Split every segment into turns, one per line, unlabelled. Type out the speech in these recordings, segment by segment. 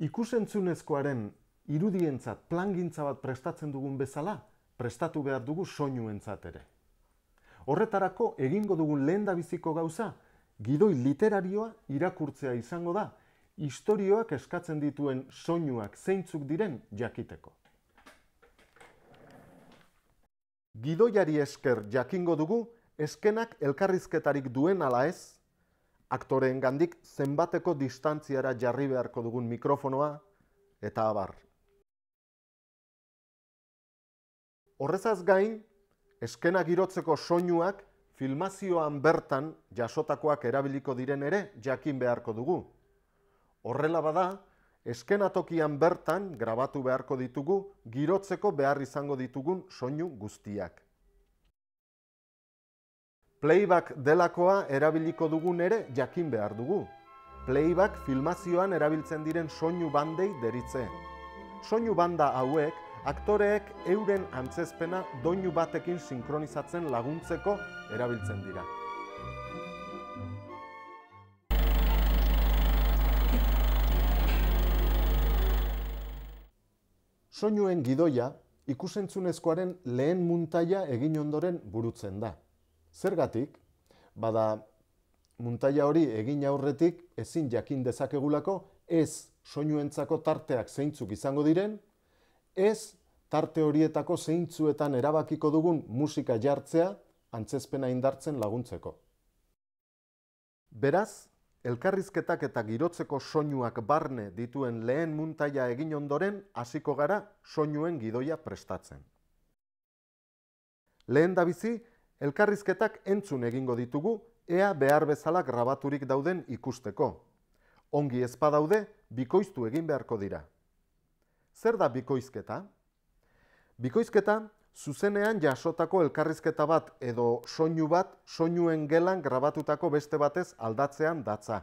ikusentzunezkoaren irudientzat plangintza bat prestatzen dugun bezala, prestatu behar dugu soinuentzat ere. Horretarako egingo dugun lehendabiziko gauza, gidoi literarioa irakurtzea izango da, historioak eskatzen dituen soinuak zeintzuk diren jakiteko. Gidoiari esker jakingo dugu, eskenak elkarrizketarik duen ala ez, aktoreen gandik zenbateko distantziara jarri beharko dugun mikrofonoa, eta abar. Horrezaz gain, eskena girotzeko soinuak filmazioan bertan jasotakoak erabiliko diren ere jakin beharko dugu. Horrela bada, eskenatokian bertan grabatu beharko ditugu girotzeko behar izango ditugun soinu guztiak. Playback delakoa erabiliko dugun ere jakin behar dugu. Playback filmazioan erabiltzen diren soinu bandei deritze. Soinu banda hauek aktoreek euren antzezpena doinu batekin sinkronizatzen laguntzeko erabiltzen dira. Soinuen gidoia ikusentzunezkoaren lehen muntaia egin ondoren burutzen da. Zergatik, bada muntaila hori egin aurretik ezin jakin dezakegulako, ez soinuentzako tarteak zeintzuk izango diren, ez tarte horietako zeintzuetan erabakiko dugun musika jartzea antzezpena indartzen laguntzeko. Beraz, elkarrizketak eta girotzeko soinuak barne dituen lehen muntaila egin ondoren hasiko gara soinuen gidoia prestatzen. Lehen da bizi, Elkarrizketak entzun egingo ditugu EA behar bezala grabaturik dauden ikusteko. Ongi ezpa daude, bikoiztu egin beharko dira. Zer da bikoizketa? Bikoizketa zuzenean jasotako elkarrizketa bat edo soinu bat soinuen gelan grabatutako beste batez aldatzean datza.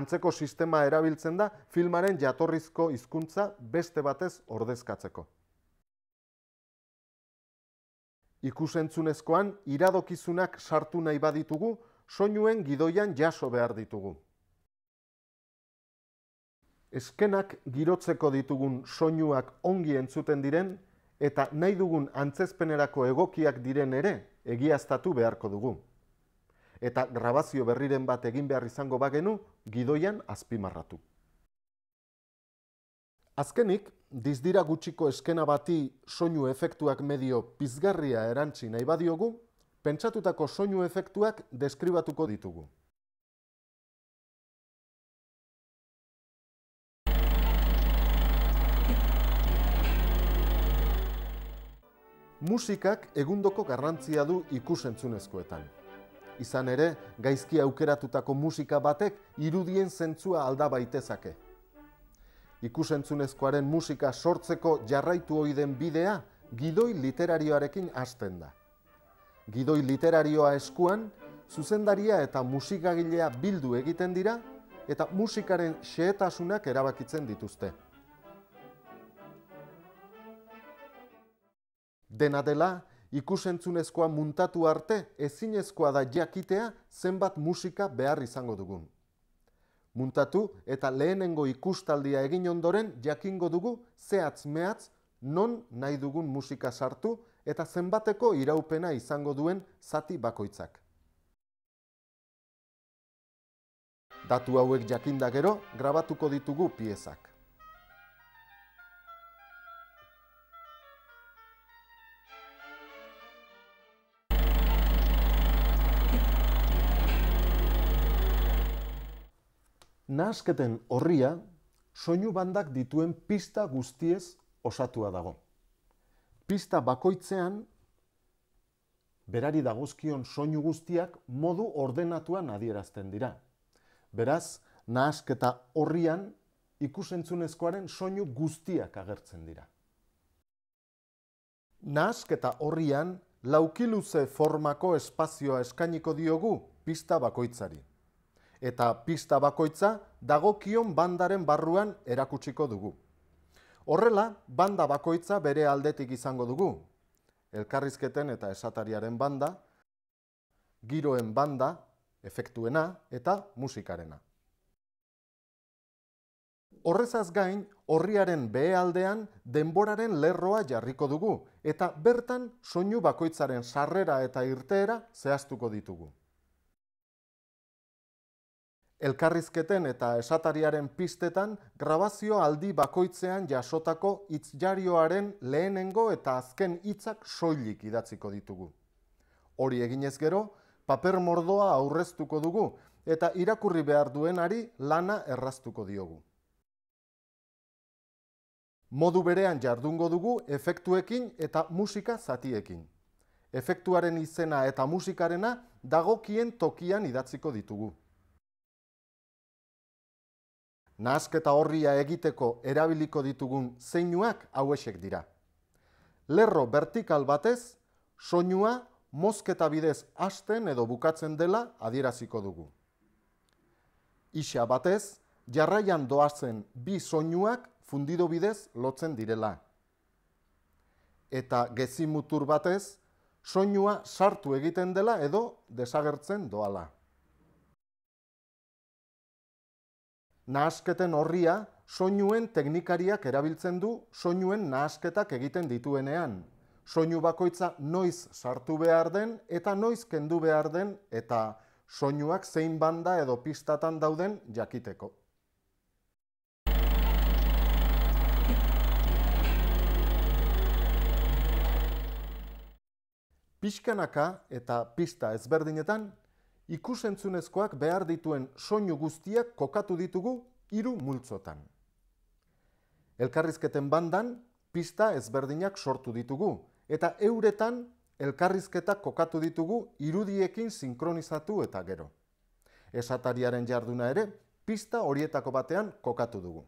Antzeko sistema erabiltzen da filmaren jatorrizko hizkuntza beste batez ordezkatzeko ikusentzunezkoan iradokizunak sartu nahi baditugu, soinuen gidoian jaso behar ditugu. Eskenak girotzeko ditugun soinuak ongi entzuten diren, eta nahi dugun antzezpenerako egokiak diren ere egiaztatu beharko dugu. Eta grabazio berriren bat egin behar izango bagenu, gidoian azpimarratu. Azkenik, dizdira gutxiko eskena bati soinu efektuak medio pizgarria erantzi nahi badiogu, pentsatutako soinu efektuak deskribatuko ditugu. Musikak egundoko garrantzia du ikusentzunezkoetan. Izan ere, gaizki aukeratutako musika batek irudien zentzua alda baitezake ikusentzunezkoaren musika sortzeko jarraitu oiden bidea gidoi literarioarekin hasten da. Gidoi literarioa eskuan, zuzendaria eta musikagilea bildu egiten dira eta musikaren xehetasunak erabakitzen dituzte. Dena dela, ikusentzunezkoa muntatu arte ezinezkoa da jakitea zenbat musika behar izango dugun muntatu eta lehenengo ikustaldia egin ondoren jakingo dugu zehatz mehatz non nahi dugun musika sartu eta zenbateko iraupena izango duen zati bakoitzak. Datu hauek jakinda gero grabatuko ditugu piezak. Nahasketen horria, soinu bandak dituen pista guztiez osatua dago. Pista bakoitzean, berari dagozkion soinu guztiak modu ordenatuan adierazten dira. Beraz, nahasketa horrian ikusentzunezkoaren soinu guztiak agertzen dira. Nahasketa horrian, laukiluze formako espazioa eskainiko diogu pista bakoitzari eta pista bakoitza dagokion bandaren barruan erakutsiko dugu. Horrela, banda bakoitza bere aldetik izango dugu. Elkarrizketen eta esatariaren banda, giroen banda, efektuena eta musikarena. Horrezaz gain, horriaren behe aldean denboraren lerroa jarriko dugu eta bertan soinu bakoitzaren sarrera eta irteera zehaztuko ditugu. Elkarrizketen eta esatariaren pistetan grabazio aldi bakoitzean jasotako itzjarioaren lehenengo eta azken hitzak soilik idatziko ditugu. Hori eginez gero, paper mordoa aurreztuko dugu eta irakurri behar duenari lana erraztuko diogu. Modu berean jardungo dugu efektuekin eta musika zatiekin. Efektuaren izena eta musikarena dagokien tokian idatziko ditugu. Nazketa horria egiteko erabiliko ditugun zeinuak hauesek dira. Lerro vertikal batez, soinua mozketa bidez hasten edo bukatzen dela adieraziko dugu. Ixa batez, jarraian doazen bi soinuak fundido bidez lotzen direla. Eta gezimutur batez, soinua sartu egiten dela edo desagertzen doala. nahasketen horria soinuen teknikariak erabiltzen du soinuen nahasketak egiten dituenean. Soinu bakoitza noiz sartu behar den eta noiz kendu behar den eta soinuak zein banda edo pistatan dauden jakiteko. Piskanaka eta pista ezberdinetan ikusentzunezkoak behar dituen soinu guztiak kokatu ditugu hiru multzotan. Elkarrizketen bandan, pista ezberdinak sortu ditugu, eta euretan, elkarrizketak kokatu ditugu irudiekin sinkronizatu eta gero. Esatariaren jarduna ere, pista horietako batean kokatu dugu.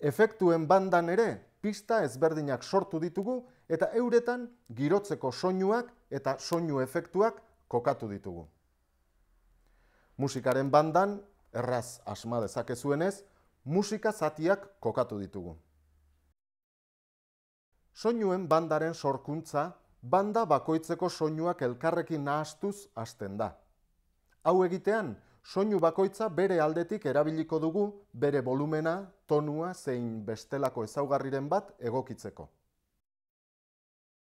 Efektuen bandan ere, pista ezberdinak sortu ditugu, eta euretan, girotzeko soinuak eta soinu efektuak kokatu ditugu. Musikaren bandan, erraz asma dezakezuenez, musika zatiak kokatu ditugu. Soinuen bandaren sorkuntza, banda bakoitzeko soinuak elkarrekin nahastuz hasten da. Hau egitean, soinu bakoitza bere aldetik erabiliko dugu, bere volumena, tonua zein bestelako ezaugarriren bat egokitzeko.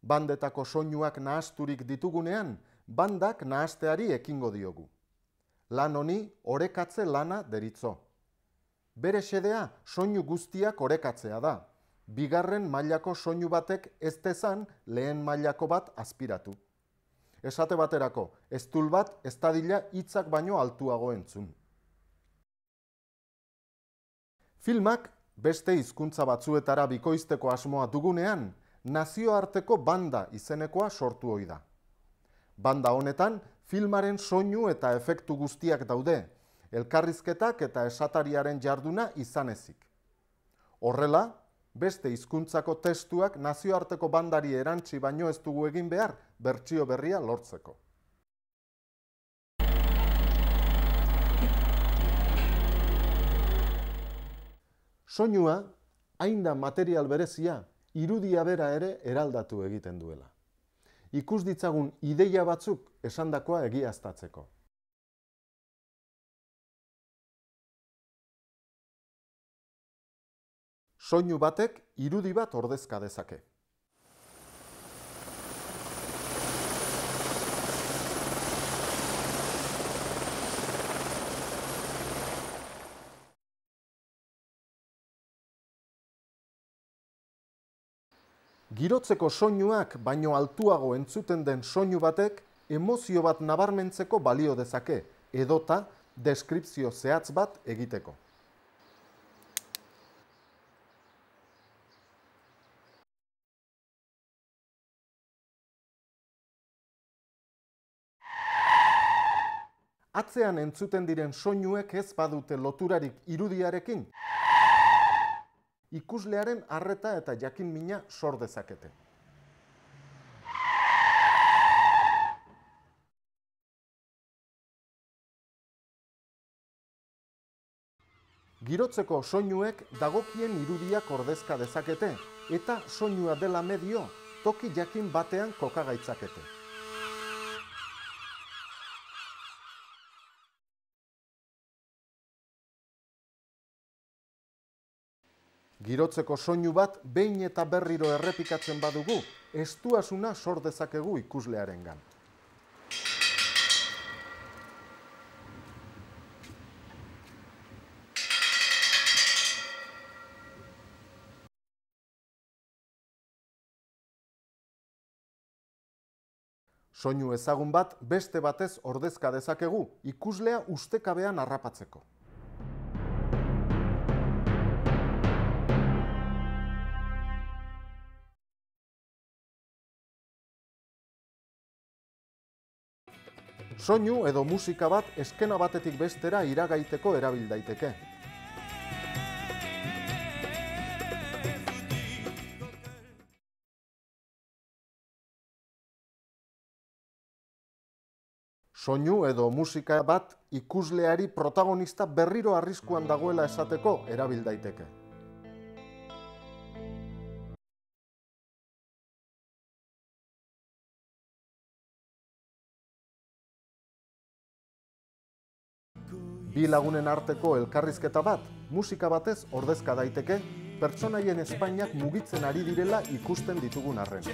Bandetako soinuak nahasturik ditugunean, bandak nahasteari ekingo diogu. Lan honi orekatze lana deritzo. Bere xedea soinu guztiak orekatzea da. Bigarren mailako soinu batek ez dezan lehen mailako bat azpiratu. Esate baterako, eztul bat estadila hitzak baino altuago entzun. Filmak beste hizkuntza batzuetara bikoizteko asmoa dugunean, nazioarteko banda izenekoa sortu ohi da. Banda honetan, filmaren soinu eta efektu guztiak daude, elkarrizketak eta esatariaren jarduna izan ezik. Horrela, beste hizkuntzako testuak nazioarteko bandari erantzi baino ez dugu egin behar bertsio berria lortzeko. Soinua, hain da material berezia, irudia bera ere eraldatu egiten duela ikus ditzagun ideia batzuk esandakoa egiaztatzeko. Soinu batek irudi bat ordezka dezake. Girotzeko soinuak baino altuago entzuten den soinu batek emozio bat nabarmentzeko balio dezake, edota deskripzio zehatz bat egiteko. Atzean entzuten diren soinuek ez badute loturarik irudiarekin? ikuslearen arreta eta jakin mina sor dezakete. Girotzeko soinuek dagokien irudiak ordezka dezakete eta soinua dela medio toki jakin batean kokagaitzakete. Girotzeko soinu bat behin eta berriro errepikatzen badugu, estuasuna sor dezakegu ikuslearengan. Soinu ezagun bat beste batez ordezka dezakegu ikuslea ustekabean arrapatzeko. soinu edo musika bat eskena batetik bestera iragaiteko erabil daiteke. soinu edo musika bat ikusleari protagonista berriro arriskuan dagoela esateko erabil daiteke. bi lagunen arteko elkarrizketa bat, musika batez ordezka daiteke, pertsonaien Espainiak mugitzen ari direla ikusten ditugun arren.